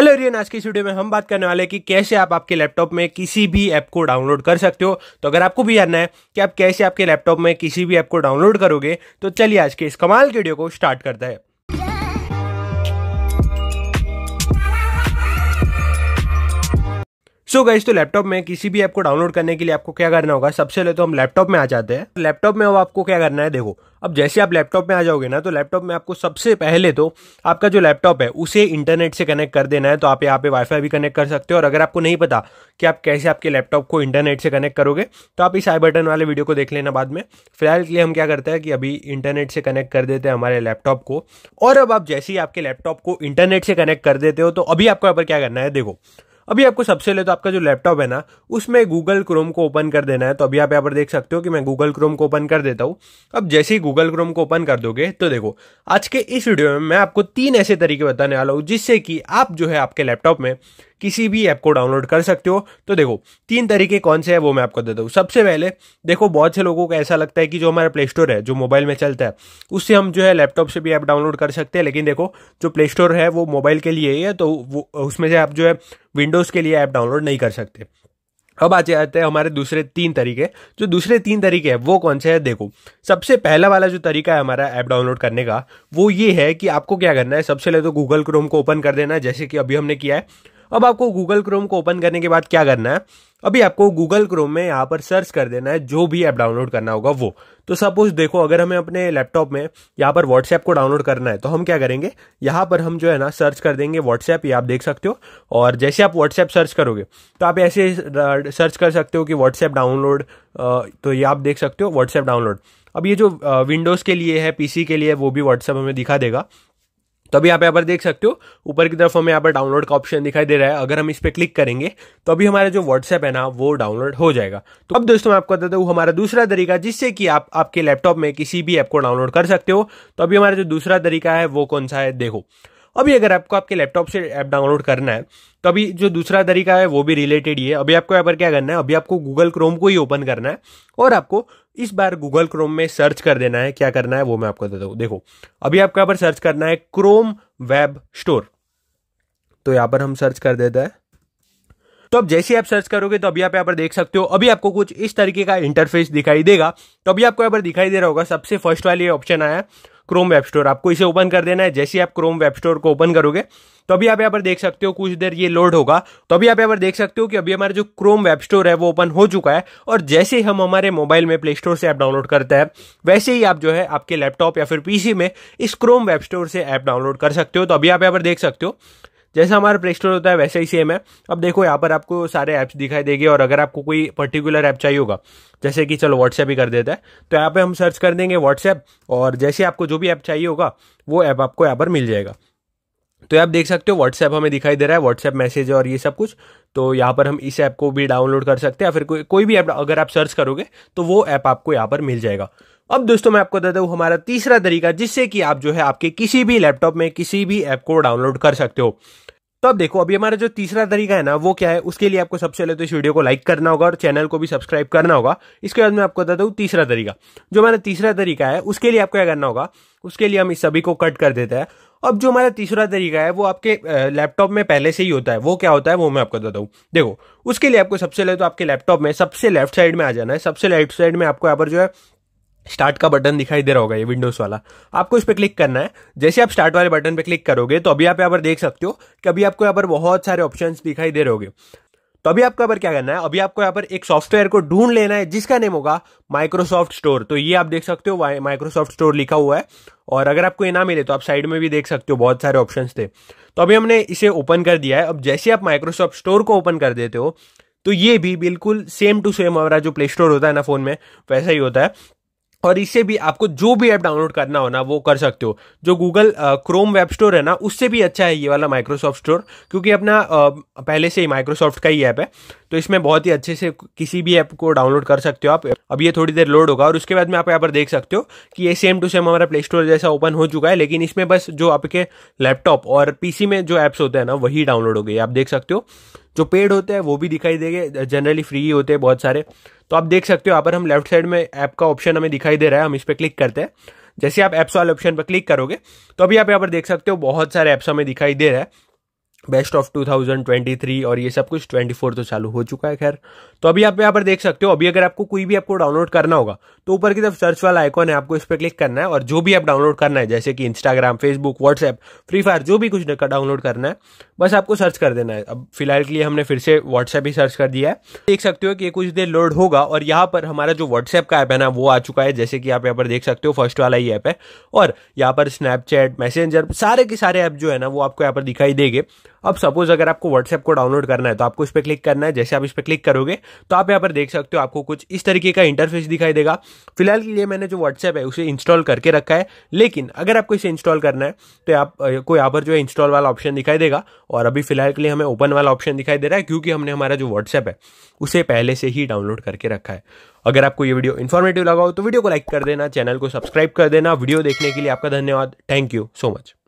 hello rayon आज की इस वीडियो में हम बात करने वाले हैं कि कैसे आप आपके लैपटॉप में किसी भी ऐप को डाउनलोड कर सकते हो तो अगर आपको भी जानना है कि आप कैसे आपके लैपटॉप में किसी भी ऐप को डाउनलोड करोगे तो चलिए आज के इस कमाल के वीडियो को स्टार्ट करता है सो गाइज तो लैपटॉप में किसी भी ऐप को डाउनलोड करने के लिए आपको क्या करना होगा सबसे पहले तो हम लैपटॉप में आ जाते हैं लैपटॉप में अब आपको क्या करना है देखो अब जैसे आप लैपटॉप में आ जाओगे ना तो लैपटॉप में आपको सबसे पहले तो आपका जो लैपटॉप है उसे इंटरनेट से कनेक्ट कर देना है तो आप यहाँ पे वाईफाई भी कनेक्ट कर सकते हो और अगर आपको नहीं पता कि आप कैसे आपके लैपटॉप को इंटरनेट से कनेक्ट करोगे तो आप इस आई बटन वाले वीडियो को देख लेना बाद में फिलहाल के लिए हम क्या करते हैं कि अभी इंटरनेट से कनेक्ट कर देते हैं हमारे लैपटॉप को और अब आप जैसे ही आपके लैपटॉप को इंटरनेट से कनेक्ट कर देते हो तो अभी आपको यहाँ पर क्या करना है देखो अभी आपको सबसे पहले तो आपका जो लैपटॉप है ना उसमें गूगल क्रोम को ओपन कर देना है तो अभी आप यहाँ पर देख सकते हो कि मैं गूगल क्रोम को ओपन कर देता हूँ अब जैसे ही गूगल क्रोम को ओपन कर दोगे तो देखो आज के इस वीडियो में मैं आपको तीन ऐसे तरीके बताने वाला हूँ जिससे कि आप जो है आपके लैपटॉप में किसी भी ऐप को डाउनलोड कर सकते हो तो देखो तीन तरीके कौन से है वो मैं आपको देता हूँ सबसे पहले देखो बहुत से लोगों को ऐसा लगता है कि जो हमारा प्ले स्टोर है जो मोबाइल में चलता है उससे हम जो है लैपटॉप से भी ऐप डाउनलोड कर सकते हैं लेकिन देखो जो प्ले स्टोर है वो मोबाइल के लिए ही है तो वो उसमें से आप जो है विंडोज़ के लिए ऐप डाउनलोड नहीं कर सकते अब आ जाते हैं हमारे दूसरे तीन तरीके जो दूसरे तीन तरीके हैं वो कौन से हैं देखो सबसे पहला वाला जो तरीका है हमारा ऐप डाउनलोड करने का वो ये है कि आपको क्या करना है सबसे पहले तो गूगल क्रोम को ओपन कर देना है जैसे कि अभी हमने किया है अब आपको गूगल क्रोम को ओपन करने के बाद क्या करना है अभी आपको गूगल क्रोम में यहाँ पर सर्च कर देना है जो भी ऐप डाउनलोड करना होगा वो तो सपोज देखो अगर हमें अपने लैपटॉप में यहाँ पर व्हाट्सएप को डाउनलोड करना है तो हम क्या करेंगे यहाँ पर हम जो है ना सर्च कर देंगे व्हाट्सएप ये आप देख सकते हो और जैसे आप व्हाट्सएप सर्च करोगे तो आप ऐसे सर्च कर सकते हो कि व्हाट्सएप डाउनलोड तो ये आप देख सकते हो व्हाट्सएप डाउनलोड अब ये जो विंडोज़ के लिए है पीसी के लिए वो भी व्हाट्सएप हमें दिखा देगा तो अभी यहाँ पर देख सकते हो ऊपर की तरफ हमें यहाँ पर डाउनलोड का ऑप्शन दिखाई दे रहा है अगर हम इस पर क्लिक करेंगे तो अभी हमारा जो व्हाट्सएप है ना वो डाउनलोड हो जाएगा तो अब दोस्तों मैं आपको बताता हूँ हमारा दूसरा तरीका जिससे कि आप आपके लैपटॉप में किसी भी ऐप को डाउनलोड कर सकते हो तो अभी हमारा जो दूसरा तरीका है वो कौन सा है देखो अभी अगर आपको आपके लैपटॉप से ऐप डाउनलोड करना है तो अभी जो दूसरा तरीका है वो भी रिलेटेड ही है अभी आपको यहाँ पर क्या करना है अभी आपको गूगल क्रोम को ही ओपन करना है और आपको इस बार गूगल क्रोम में सर्च कर देना है क्या करना है वो मैं आपको देता हूँ देखो अभी आपको यहां पर सर्च करना है क्रोम वेब स्टोर तो यहां पर हम सर्च कर देता है तो अब जैसे आप सर्च करोगे तो अभी आप यहाँ पर देख सकते हो अभी आपको कुछ इस तरीके का इंटरफेस दिखाई देगा तो अभी आपको यहाँ पर दिखाई दे रहा होगा सबसे फर्स्ट वाली ऑप्शन आया क्रोम वेब स्टोर आपको इसे ओपन कर देना है जैसे आप क्रोम वेब स्टोर को ओपन करोगे तो अभी आप यहाँ पर देख सकते हो कुछ देर ये लोड होगा तो अभी आप यहाँ पर देख सकते हो कि अभी हमारा जो क्रोम वेब स्टोर है वो ओपन हो चुका है और जैसे ही हम हमारे मोबाइल में प्ले स्टोर से ऐप डाउनलोड करते हैं वैसे ही आप जो है आपके लैपटॉप या फिर पीसी में इस क्रोम वेब स्टोर से ऐप डाउनलोड कर सकते हो तो अभी आप यहाँ पर देख सकते हो जैसा हमारा प्ले स्टोर होता है वैसे ही सेम है अब देखो यहाँ पर आपको सारे ऐप्स दिखाई देंगे और अगर आपको कोई पर्टिकुलर ऐप चाहिए होगा जैसे कि चलो व्हाट्सएप ही कर देता है तो यहाँ पे हम सर्च कर देंगे व्हाट्सएप और जैसे आपको जो भी ऐप चाहिए होगा वो ऐप आपको यहाँ पर मिल जाएगा तो आप देख सकते हो व्हाट्सएप हमें दिखाई दे रहा है व्हाट्सएप मैसेज और ये सब कुछ तो यहाँ पर हम इस ऐप को भी डाउनलोड कर सकते हैं या फिर कोई कोई भी ऐप अगर आप सर्च करोगे तो वो ऐप आपको यहाँ पर मिल जाएगा अब दोस्तों मैं आपको बताता हूँ हमारा तीसरा तरीका जिससे कि आप जो है आपके किसी भी लैपटॉप में किसी भी ऐप को डाउनलोड कर सकते हो तो अब देखो अभी हमारा जो तीसरा तरीका है ना वो क्या है उसके लिए आपको सबसे पहले तो इस वीडियो को लाइक करना होगा और चैनल को भी सब्सक्राइब करना होगा इसके बाद मैं आपको बताता हूँ तीसरा तरीका जो हमारा तीसरा तरीका है उसके लिए आपको क्या करना होगा उसके लिए हम इस सभी को कट कर देते हैं अब जो हमारा तीसरा तरीका है वो आपके लैपटॉप में पहले से ही होता है वो क्या होता है वो मैं आपको बताऊँ देखो उसके लिए आपको सबसे पहले तो आपके लैपटॉप में सबसे लेफ्ट साइड में आ जाना है सबसे लेफ्ट साइड में आपको यहाँ पर जो है स्टार्ट का बटन दिखाई दे रहा होगा ये विंडोज वाला आपको इस पर क्लिक करना है जैसे आप स्टार्ट वाले बटन पे क्लिक करोगे तो अभी आप यहाँ पर देख सकते हो कि अभी आपको यहाँ पर बहुत सारे ऑप्शंस दिखाई दे रहे होगे तो अभी आपको यहाँ पर क्या करना है अभी आपको यहाँ पर एक सॉफ्टवेयर को ढूंढ लेना है जिसका नेम होगा माइक्रोसॉफ्ट स्टोर तो ये आप देख सकते हो माइक्रोसॉफ्ट स्टोर लिखा हुआ है और अगर आपको ये ना मिले तो आप साइड में भी देख सकते हो बहुत सारे ऑप्शन थे तो अभी हमने इसे ओपन कर दिया है अब जैसे आप माइक्रोसॉफ्ट स्टोर को ओपन कर देते हो तो ये भी बिल्कुल सेम टू सेम हमारा जो प्ले स्टोर होता है ना फोन में वैसा ही होता है और इससे भी आपको जो भी ऐप डाउनलोड करना हो ना वो कर सकते हो जो गूगल क्रोम वेब स्टोर है ना उससे भी अच्छा है ये वाला माइक्रोसॉफ्ट स्टोर क्योंकि अपना आ, पहले से ही माइक्रोसॉफ्ट का ही ऐप है तो इसमें बहुत ही अच्छे से किसी भी ऐप को डाउनलोड कर सकते हो आप अब ये थोड़ी देर लोड होगा और उसके बाद में आप यहाँ पर देख सकते हो कि ये सेम टू सेम हमारा प्ले स्टोर जैसा ओपन हो चुका है लेकिन इसमें बस जो आपके लैपटॉप और पीसी में जो ऐप्स होते हैं ना वही डाउनलोड हो गए आप देख सकते हो जो पेड होते हैं वो भी दिखाई देंगे जनरली फ्री होते हैं बहुत सारे तो आप देख सकते हो यहाँ पर हम लेफ्ट साइड में ऐप का ऑप्शन हमें दिखाई दे रहा है हम इस पर क्लिक करते हैं जैसे आप ऐप्स वाले ऑप्शन पर क्लिक करोगे तो अभी आप यहाँ पर देख सकते हो बहुत सारे ऐप्स हमें दिखाई दे रहा है बेस्ट ऑफ 2023 और ये सब कुछ 24 तो चालू हो चुका है खैर तो अभी आप यहाँ पर देख सकते हो अभी अगर आपको कोई भी आपको डाउनलोड करना होगा तो ऊपर की तरफ सर्च वाला आइकॉन है आपको इस पर क्लिक करना है और जो भी आप डाउनलोड करना है जैसे कि Instagram Facebook WhatsApp Free Fire जो भी कुछ डाउनलोड करना है बस आपको सर्च कर देना है अब फिलहाल के लिए हमने फिर से व्हाट्सएप ही सर्च कर दिया है देख सकते हो कि कुछ देर लोड होगा और यहाँ पर हमारा जो व्हाट्सएप का ऐप है ना वो आ चुका है जैसे कि आप यहाँ पर देख सकते हो फर्स्ट वाला ही ऐप है और यहाँ पर स्नैपचैट मैसेंजर सारे के सारे ऐप जो है ना वो आपको यहाँ पर दिखाई देगा अब सपोज अगर आपको व्हाट्सएप को डाउनलोड करना है तो आपको इस पर क्लिक करना है जैसे आप इस पर क्लिक करोगे तो आप यहाँ पर देख सकते हो आपको कुछ इस तरीके का इंटरफेस दिखाई देगा फिलहाल के लिए मैंने जो व्हाट्सएप है उसे इंस्टॉल करके रखा है लेकिन अगर आपको इसे इंस्टॉल करना है तो आप को यहाँ पर जो है इंस्टॉल वाला ऑप्शन दिखाई देगा और अभी फिलहाल के लिए हमें ओपन वाला ऑप्शन दिखाई दे रहा है क्योंकि हमने हमारा जो व्हाट्सएप है उसे पहले से ही डाउनलोड करके रखा है अगर आपको ये वीडियो इन्फॉर्मेटिव लगा हो तो वीडियो को लाइक कर देना चैनल को सब्सक्राइब कर देना वीडियो देखने के लिए आपका धन्यवाद थैंक यू सो मच